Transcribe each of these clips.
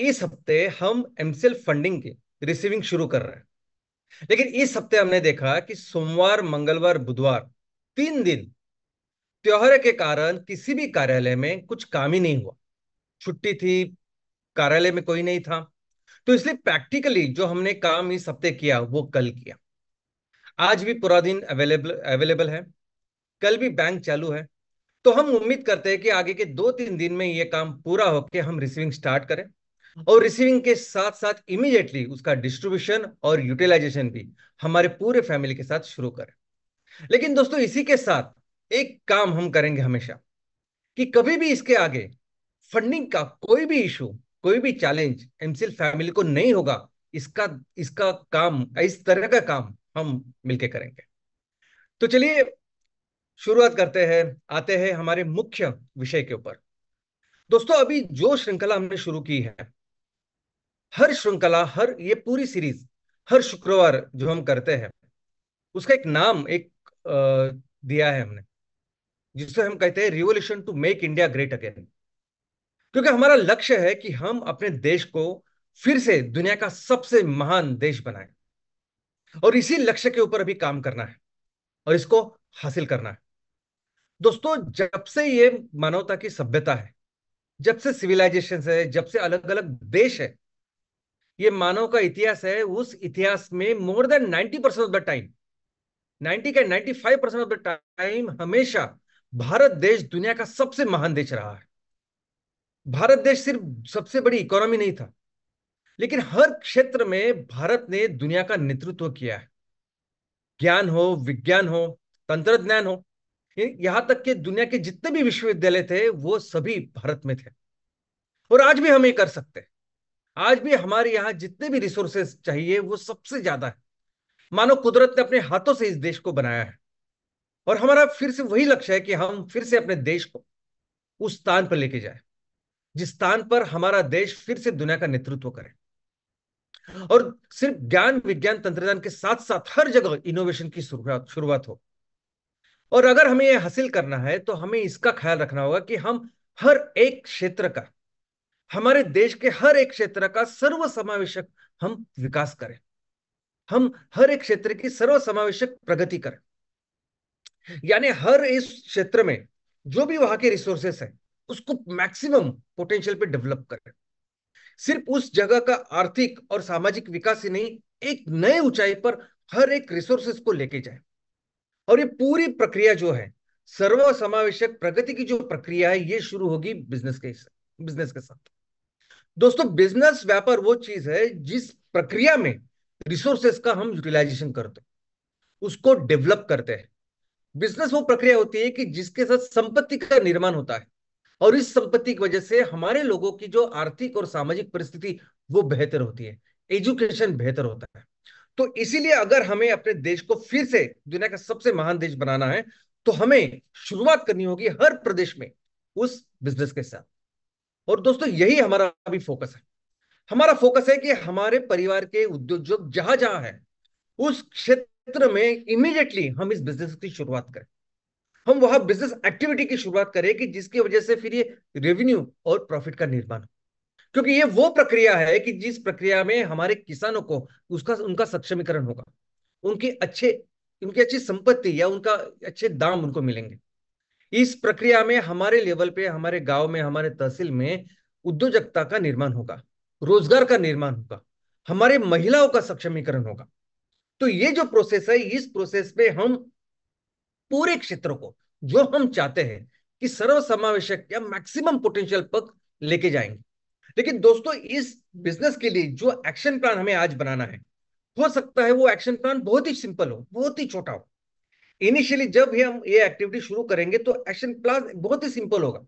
इस हफ्ते हम एमसीएल फंडिंग की रिसीविंग शुरू कर रहे हैं लेकिन इस हफ्ते हमने देखा कि सोमवार मंगलवार बुधवार तीन दिन त्योहार के कारण किसी भी कार्यालय में कुछ काम ही नहीं हुआ छुट्टी थी कार्यालय में कोई नहीं था तो इसलिए प्रैक्टिकली जो हमने काम इस हफ्ते किया वो कल किया आज भी पूरा दिन अवेलेबल अवेलेबल है कल भी बैंक चालू है तो हम उम्मीद करते हैं कि आगे के दो तीन दिन में ये काम पूरा होकर हम रिसीविंग स्टार्ट करें और रिसीविंग के साथ साथ इमीडिएटली उसका डिस्ट्रीब्यूशन और यूटिलाइजेशन भी हमारे पूरे फैमिली के साथ शुरू करें लेकिन दोस्तों इसी के साथ एक काम हम करेंगे हमेशा कि कभी भी इसके आगे फंडिंग का कोई भी इशू कोई भी चैलेंज एमसीएल फैमिली को नहीं होगा इसका इसका काम इस तरह का काम हम मिलके करेंगे तो चलिए शुरुआत करते हैं आते हैं हमारे मुख्य विषय के ऊपर दोस्तों अभी जो श्रृंखला हमने शुरू की है हर श्रृंखला हर ये पूरी सीरीज हर शुक्रवार जो हम करते हैं उसका एक नाम एक दिया है हमने जिसे हम कहते हैं revolution to make India great again क्योंकि हमारा लक्ष्य है कि हम अपने देश को फिर से दुनिया का सबसे महान देश बनाए और इसी लक्ष्य के ऊपर अभी काम करना है और इसको हासिल करना है दोस्तों जब से ये मानवता की सभ्यता है जब से सिविलाइजेशन है जब से अलग अलग देश है ये मानव का इतिहास है उस इतिहास में more than ninety percent of the time ninety का ninety five percent of the time हमेशा भारत देश दुनिया का सबसे महान देश रहा है भारत देश सिर्फ सबसे बड़ी इकोनॉमी नहीं था लेकिन हर क्षेत्र में भारत ने दुनिया का नेतृत्व किया है ज्ञान हो विज्ञान हो तंत्र ज्ञान हो यहां तक कि दुनिया के जितने भी विश्वविद्यालय थे वो सभी भारत में थे और आज भी हम ये कर सकते हैं आज भी हमारे यहाँ जितने भी रिसोर्सेस चाहिए वो सबसे ज्यादा है मानो कुदरत ने अपने हाथों से इस देश को बनाया है और हमारा फिर से वही लक्ष्य है कि हम फिर से अपने देश को उस स्थान पर लेके जाए जिस स्थान पर हमारा देश फिर से दुनिया का नेतृत्व करे और सिर्फ ज्ञान विज्ञान तंत्रज्ञान के साथ साथ हर जगह इनोवेशन की शुरुआत शुरुआत हो और अगर हमें यह हासिल करना है तो हमें इसका ख्याल रखना होगा कि हम हर एक क्षेत्र का हमारे देश के हर एक क्षेत्र का सर्वसमावेशक हम विकास करें हम हर एक क्षेत्र की सर्वसमावेशक प्रगति करें यानी हर इस क्षेत्र में जो भी वहां के रिसोर्सेस है उसको मैक्सिमम पोटेंशियल पे डेवलप करें सिर्फ उस जगह का आर्थिक और सामाजिक विकास ही नहीं एक नए ऊंचाई पर हर एक रिसोर्सेस को लेके जाए और ये पूरी प्रक्रिया जो है सर्व समावेशक प्रगति की जो प्रक्रिया है ये शुरू होगी बिजनेस के बिजनेस के साथ दोस्तों बिजनेस व्यापार वो चीज है जिस प्रक्रिया में रिसोर्सेस का हम यूटिलाइजेशन करते हैं उसको डेवलप करते हैं बिजनेस वो प्रक्रिया होती है कि जिसके साथ संपत्ति का निर्माण होता है और इस संपत्ति की वजह से हमारे लोगों की जो आर्थिक और सामाजिक परिस्थिति वो बेहतर होती है एजुकेशन बेहतर होता है तो इसीलिए अगर हमें अपने देश को फिर से दुनिया का सबसे महान देश बनाना है तो हमें शुरुआत करनी होगी हर प्रदेश में उस बिजनेस के साथ और दोस्तों यही हमारा अभी फोकस है हमारा फोकस है कि हमारे परिवार के उद्योग जहां जहां है उस क्षेत्र में इमीडिएटली हम इस बिजनेस की शुरुआत करें हम वह बिजनेस एक्टिविटी की शुरुआत करें कि जिसकी वजह से फिर ये रेवेन्यू और प्रॉफिट का निर्माण हो क्योंकि ये वो प्रक्रिया है कि जिस प्रक्रिया में हमारे किसानों को उसका उनका सक्षमीकरण होगा उनकी अच्छे उनकी अच्छी संपत्ति या उनका अच्छे दाम उनको मिलेंगे इस प्रक्रिया में हमारे लेवल पे हमारे गांव में हमारे तहसील में उद्योजकता का निर्माण होगा रोजगार का निर्माण होगा हमारे महिलाओं का सक्षमीकरण होगा तो ये जो प्रोसेस है इस प्रोसेस में हम पूरे क्षेत्र को जो हम चाहते हैं कि सर्व समावेश या मैक्सिमम पोटेंशियल पक लेके जाएंगे लेकिन दोस्तों इस बिजनेस के लिए जो एक्शन प्लान हमें आज बनाना है हो सकता है वो एक्शन प्लान बहुत ही सिंपल हो बहुत ही छोटा हो इनिशियली जब भी हम ये एक्टिविटी शुरू करेंगे तो एक्शन प्लान बहुत ही सिंपल होगा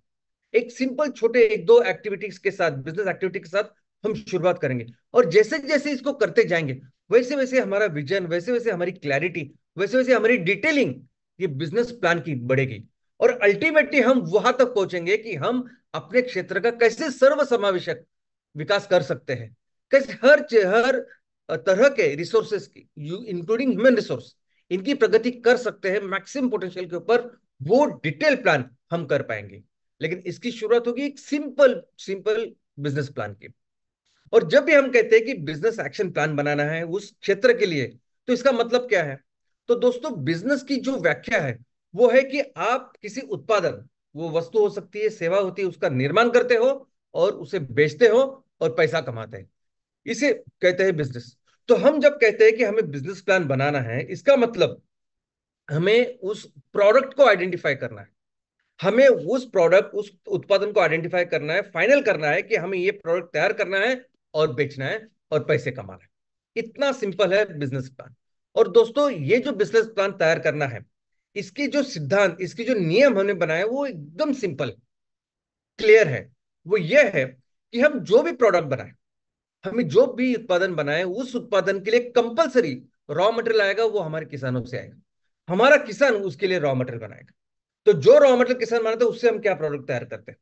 एक सिंपल छोटे एक दो एक्टिविटीज के साथ बिजनेस एक्टिविटी के साथ हम शुरुआत करेंगे और जैसे जैसे इसको करते जाएंगे वैसे वैसे हमारा विजन वैसे वैसे हमारी क्लैरिटी वैसे वैसे हमारी डिटेलिंग ये बिजनेस प्लान की बढ़ेगी और अल्टीमेटली हम वहां तक पहुंचेंगे कि हम अपने क्षेत्र का कैसे सर्वसमावेशक विकास कर सकते हैं कैसे हर हर तरह के रिसोर्सेस की इंक्लूडिंग ह्यूमन रिसोर्स इनकी प्रगति कर सकते हैं मैक्सिमम पोटेंशियल के ऊपर वो डिटेल प्लान हम कर पाएंगे लेकिन इसकी शुरुआत होगी एक सिंपल सिंपल बिजनेस प्लान की और जब भी हम कहते हैं कि बिजनेस एक्शन प्लान बनाना है उस क्षेत्र के लिए तो इसका मतलब क्या है तो दोस्तों बिजनेस की जो व्याख्या है वो है कि आप किसी उत्पादन वो वस्तु हो सकती है सेवा होती है उसका निर्माण करते हो और उसे बेचते हो और पैसा कमाते हैं इसे कहते हैं बिजनेस तो हम जब कहते हैं कि हमें बिजनेस प्लान बनाना है इसका मतलब हमें उस प्रोडक्ट को आइडेंटिफाई करना है हमें उस प्रोडक्ट उस उत्पादन को आइडेंटिफाई करना है फाइनल करना है कि हमें ये प्रोडक्ट तैयार करना है और बेचना है और पैसे कमाना है इतना सिंपल है बिजनेस प्लान और दोस्तों ये जो बिजनेस प्लान तैयार करना है इसकी जो सिद्धांत इसकी जो नियम हमने बनाए वो एकदम सिंपल क्लियर है वो ये है कि हम जो भी प्रोडक्ट बनाए हमें जो भी उत्पादन बनाए उस उत्पादन के लिए कंपलसरी रॉ मटेरियल आएगा वो हमारे किसानों से आएगा हमारा किसान उसके लिए रॉ मटेरियल बनाएगा तो जो रॉ मटेरियल किसान बनाते हैं उससे हम क्या प्रोडक्ट तैयार करते हैं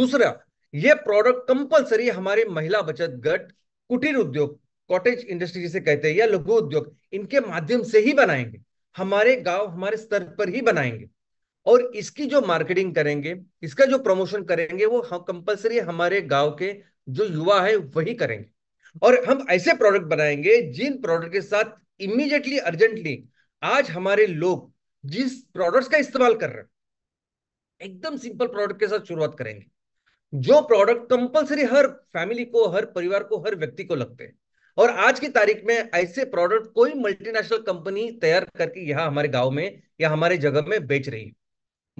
दूसरा ये प्रोडक्ट कंपलसरी हमारे महिला बचत गट कुटीर उद्योग कॉटेज इंडस्ट्री जिसे कहते हैं या लघु उद्योग इनके माध्यम से ही बनाएंगे हमारे गांव हमारे स्तर पर ही बनाएंगे और इसकी जो मार्केटिंग करेंगे इसका जो प्रमोशन करेंगे वो कंपलसरी हमारे गांव के जो युवा है वही करेंगे और हम ऐसे प्रोडक्ट बनाएंगे जिन प्रोडक्ट के साथ इमीडिएटली अर्जेंटली आज हमारे लोग जिस प्रोडक्ट्स का इस्तेमाल कर रहे हैं एकदम सिंपल प्रोडक्ट के साथ शुरुआत करेंगे जो प्रोडक्ट कंपलसरी हर फैमिली को हर परिवार को हर व्यक्ति को लगते हैं और आज की तारीख में ऐसे प्रोडक्ट कोई मल्टीनेशनल कंपनी तैयार करके यहाँ हमारे गांव में या हमारे जगह में बेच रही है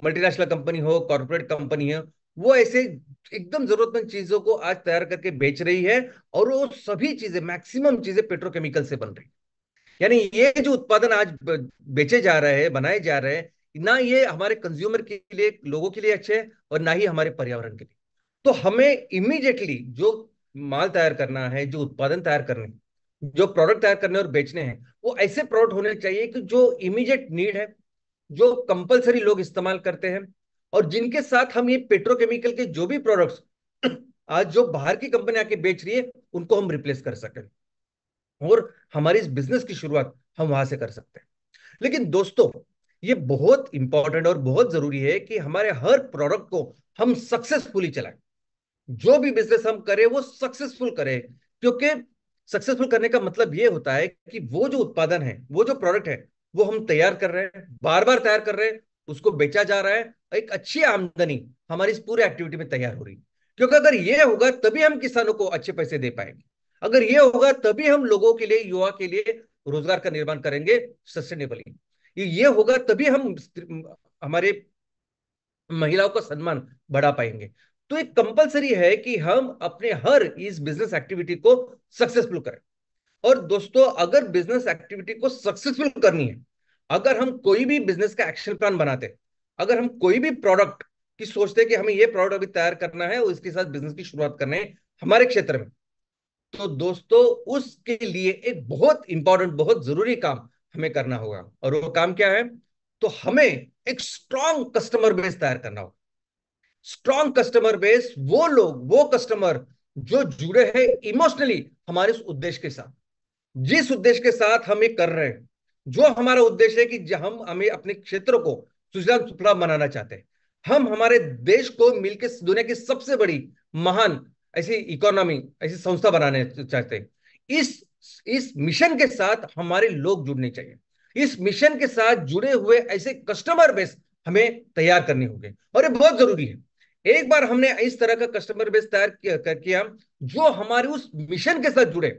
मल्टीनेशनल कंपनी हो कॉर्पोरेट कंपनी हो वो ऐसे एकदम जरूरतमंद चीजों को आज तैयार करके बेच रही है और वो सभी चीजें मैक्सिमम चीजें पेट्रोकेमिकल से बन रही है यानी ये जो उत्पादन आज बेचे जा रहे हैं बनाए जा रहे हैं ना ये हमारे कंज्यूमर के लिए लोगों के लिए अच्छे है और ना ही हमारे पर्यावरण के लिए तो हमें इमीडिएटली जो माल तैयार करना है जो उत्पादन तैयार करने जो प्रोडक्ट तैयार करने और बेचने हैं वो ऐसे प्रोडक्ट होने चाहिए कि जो इमीडिएट नीड है जो कंपलसरी लोग इस्तेमाल करते हैं और जिनके साथ हम ये पेट्रोकेमिकल के जो भी प्रोडक्ट्स आज जो बाहर की कंपनी आके बेच रही है उनको हम रिप्लेस कर सकें और हमारी इस बिजनेस की शुरुआत हम वहां से कर सकते हैं लेकिन दोस्तों ये बहुत इंपॉर्टेंट और बहुत जरूरी है कि हमारे हर प्रोडक्ट को हम सक्सेसफुली चलाएं जो भी बिजनेस हम करें वो सक्सेसफुल करें क्योंकि सक्सेसफुल करने का मतलब ये होता है कि वो जो उत्पादन है वो जो प्रोडक्ट है वो हम तैयार कर रहे हैं बार बार तैयार कर रहे हैं उसको बेचा जा रहा है एक अच्छी आमदनी हमारी इस पूरे एक्टिविटी में तैयार हो रही है क्योंकि अगर ये होगा तभी हम किसानों को अच्छे पैसे दे पाएंगे अगर ये होगा तभी हम लोगों के लिए युवा के लिए रोजगार का निर्माण करेंगे सस्टेनेबली ये होगा तभी हम हमारे महिलाओं का सम्मान बढ़ा पाएंगे तो एक कंपलसरी है कि हम अपने हर इस बिजनेस एक्टिविटी को सक्सेसफुल करें और दोस्तों अगर बिजनेस एक्टिविटी को सक्सेसफुल करनी है अगर हम कोई भी बिजनेस का एक्शन प्लान बनाते अगर हम कोई भी प्रोडक्ट की सोचते कि हमें ये प्रोडक्ट अभी तैयार करना है और इसके साथ बिजनेस की शुरुआत करने हमारे क्षेत्र में तो दोस्तों उसके लिए एक बहुत इंपॉर्टेंट बहुत जरूरी काम हमें करना होगा और वो काम क्या है तो हमें एक स्ट्रॉन्ग कस्टमर बेस तैयार करना होगा स्ट्रॉन्ग कस्टमर बेस वो लोग वो कस्टमर जो जुड़े हैं इमोशनली हमारे उस उद्देश्य के साथ जिस उद्देश्य के साथ हम ये कर रहे हैं जो हमारा उद्देश्य है कि हम हमें अपने क्षेत्र को सुजलाम सुफलाम बनाना चाहते हैं हम हमारे देश को मिलकर दुनिया की सबसे बड़ी महान ऐसी इकोनॉमी ऐसी संस्था बनाने चाहते हैं इस इस मिशन के साथ हमारे लोग जुड़ने चाहिए इस मिशन के साथ जुड़े हुए ऐसे कस्टमर बेस हमें तैयार करने होंगे और ये बहुत जरूरी है एक बार हमने इस तरह का कस्टमर बेस तैयार किया जो हमारे उस मिशन के साथ जुड़े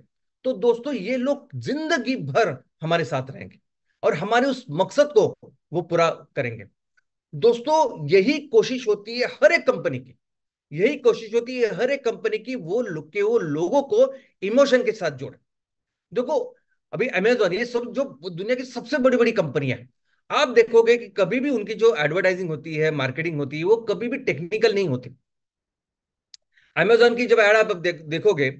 तो दोस्तों ये लोग जिंदगी भर हमारे साथ रहेंगे और हमारे उस मकसद को वो पूरा करेंगे दोस्तों यही कोशिश होती है हर एक कंपनी की यही कोशिश होती है हर एक कंपनी की वो के वो लोगों को इमोशन के साथ जोड़े देखो अभी अमेजोन ये सब जो दुनिया की सबसे बड़ी बड़ी कंपनियां हैं आप देखोगे कि कभी भी उनकी जो एडवर्टाइजिंग होती है मार्केटिंग होती है वो कभी भी टेक्निकल नहीं होती अमेजोन की जब एड आप देख, देखोगे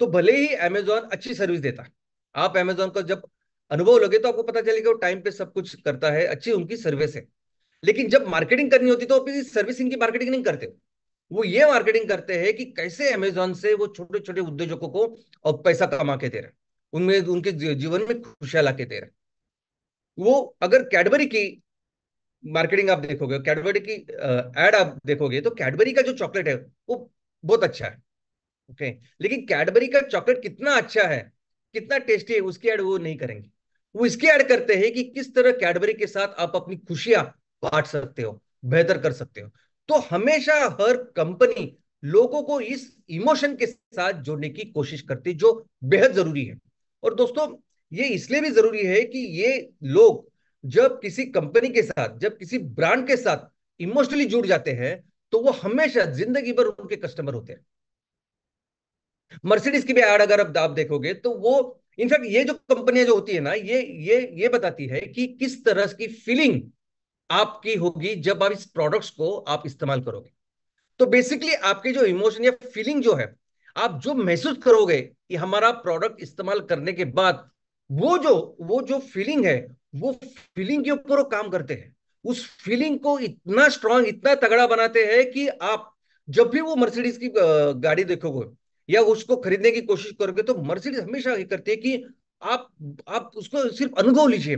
तो भले ही अमेजोन अच्छी सर्विस देता आप अमेजोन का जब अनुभव लगे तो आपको पता चलेगा वो टाइम पे सब कुछ करता है अच्छी उनकी सर्विस है लेकिन जब मार्केटिंग करनी होती तो आप सर्विसिंग की मार्केटिंग नहीं करते वो ये मार्केटिंग करते हैं कि कैसे अमेजोन से वो छोटे छोटे उद्योजकों को और पैसा कमा के दे रहे उनमें उनके जीवन में खुशियां ला के दे रहे वो अगर कैडबरी की मार्केटिंग आप देखोगे कैडबरी की एड आप देखोगे तो कैडबरी का जो चॉकलेट है वो बहुत अच्छा है ओके लेकिन कैडबरी का चॉकलेट कितना अच्छा है कितना टेस्टी है उसकी ऐड वो नहीं करेंगे वो इसकी ऐड करते हैं कि किस तरह कैडबरी के साथ आप अपनी खुशियां बांट सकते हो बेहतर कर सकते हो तो हमेशा हर कंपनी लोगों को इस इमोशन के साथ जोड़ने की कोशिश करती जो बेहद जरूरी है और दोस्तों ये इसलिए भी जरूरी है कि ये लोग जब किसी कंपनी के साथ जब किसी ब्रांड के साथ इमोशनली जुड़ जाते हैं तो वो हमेशा जिंदगी भर उनके कस्टमर होते हैं मर्सिडीज की भी एड अगर अब आप देखोगे तो वो इनफैक्ट ये जो कंपनियां जो होती है ना ये ये ये बताती है कि किस तरह की फीलिंग आपकी होगी जब आप इस प्रोडक्ट्स को आप इस्तेमाल करोगे तो बेसिकली आपके जो इमोशन या फीलिंग जो है आप जो महसूस करोगे कि हमारा प्रोडक्ट इस्तेमाल करने के बाद वो जो वो जो फीलिंग है वो फीलिंग के ऊपर काम करते हैं उस फीलिंग को इतना स्ट्रांग इतना तगड़ा बनाते हैं कि आप जब भी वो मर्सिडीज की गाड़ी देखोगे या उसको खरीदने की कोशिश करोगे तो मर्सिडीज हमेशा ये करती है कि आप आप उसको सिर्फ अनुभव लीजिए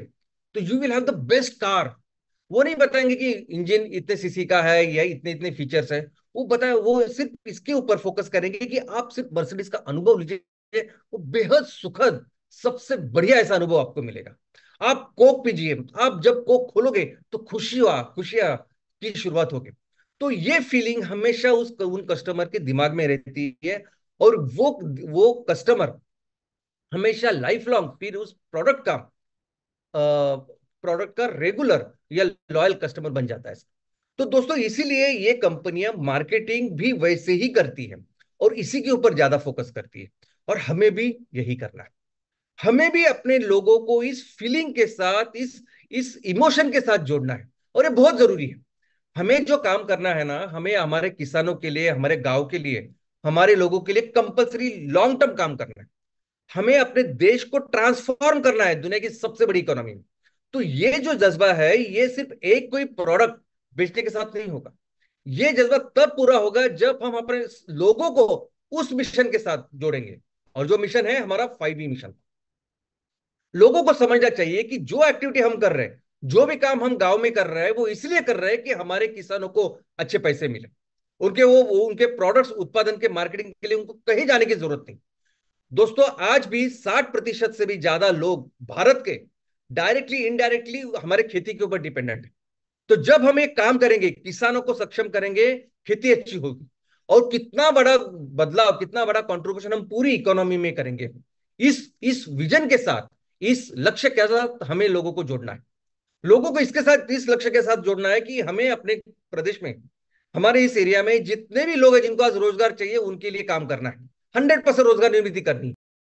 तो you will have the best car वो नहीं बताएंगे कि इंजन इतने सीसी का है या इतने इतने फीचर्स है वो बताए वो सिर्फ इसके ऊपर फोकस करेंगे कि आप सिर्फ मर्सिडीज का अनुभव लीजिए वो बेहद सुखद सबसे बढ़िया ऐसा अनुभव आपको मिलेगा आप कोक पीजिए आप जब कोक खोलोगे तो खुशी खुशियां की शुरुआत होगी तो ये फीलिंग हमेशा उस उन कस्टमर के दिमाग में रहती है और वो वो कस्टमर हमेशा लाइफ लॉन्ग फिर उस प्रोडक्ट का प्रोडक्ट का रेगुलर या लॉयल कस्टमर बन जाता है तो दोस्तों इसीलिए ये कंपनियां मार्केटिंग भी वैसे ही करती है और इसी के ऊपर ज्यादा फोकस करती है और हमें भी यही करना है हमें भी अपने लोगों को इस फीलिंग के साथ इस इस इमोशन के साथ जोड़ना है और ये बहुत जरूरी है हमें जो काम करना है ना हमें हमारे किसानों के लिए हमारे गांव के लिए हमारे लोगों के लिए कंपल्सरी लॉन्ग टर्म काम करना है हमें अपने देश को ट्रांसफॉर्म करना है दुनिया की सबसे बड़ी इकोनॉमी में तो ये जो जज्बा है ये सिर्फ एक कोई प्रोडक्ट बेचने के साथ नहीं होगा ये जज्बा तब पूरा होगा जब हम अपने लोगों को उस मिशन के साथ जोड़ेंगे और जो मिशन है हमारा फाइव मिशन लोगों को समझना चाहिए कि जो एक्टिविटी हम कर रहे हैं जो भी काम हम गांव में कर रहे हैं वो इसलिए कर रहे हैं कि हमारे किसानों को अच्छे पैसे मिले उनके वो, वो उनके प्रोडक्ट्स उत्पादन के मार्केटिंग के लिए उनको कहीं जाने की जरूरत नहीं दोस्तों आज भी साठ प्रतिशत से भी ज्यादा लोग भारत के डायरेक्टली इनडायरेक्टली हमारे खेती के ऊपर डिपेंडेंट है तो जब हम एक काम करेंगे किसानों को सक्षम करेंगे खेती अच्छी होगी और कितना बड़ा बदलाव कितना बड़ा कॉन्ट्रीब्यूशन हम पूरी इकोनॉमी में करेंगे इस इस विजन के साथ इस लक्ष्य के साथ हमें लोगों को जोड़ना है लोगों को इसके साथ इस लक्ष्य के साथ जोड़ना है कि हमें अपने प्रदेश में हमारे इस एरिया में जितने भी लोग हैं जिनको आज रोजगार चाहिए उनके लिए काम करना है हंड्रेड परसेंट रोजगार निर्मित करनी